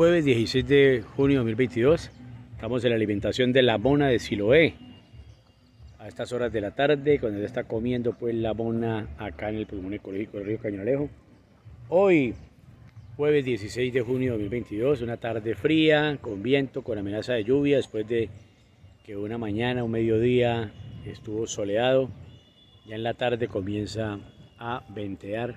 jueves 16 de junio de 2022. Estamos en la alimentación de la mona de Siloé. A estas horas de la tarde, cuando ya está comiendo pues la mona acá en el pulmón ecológico del río Cañalejo. Hoy, jueves 16 de junio de 2022, una tarde fría, con viento, con amenaza de lluvia, después de que una mañana, un mediodía estuvo soleado. Ya en la tarde comienza a ventear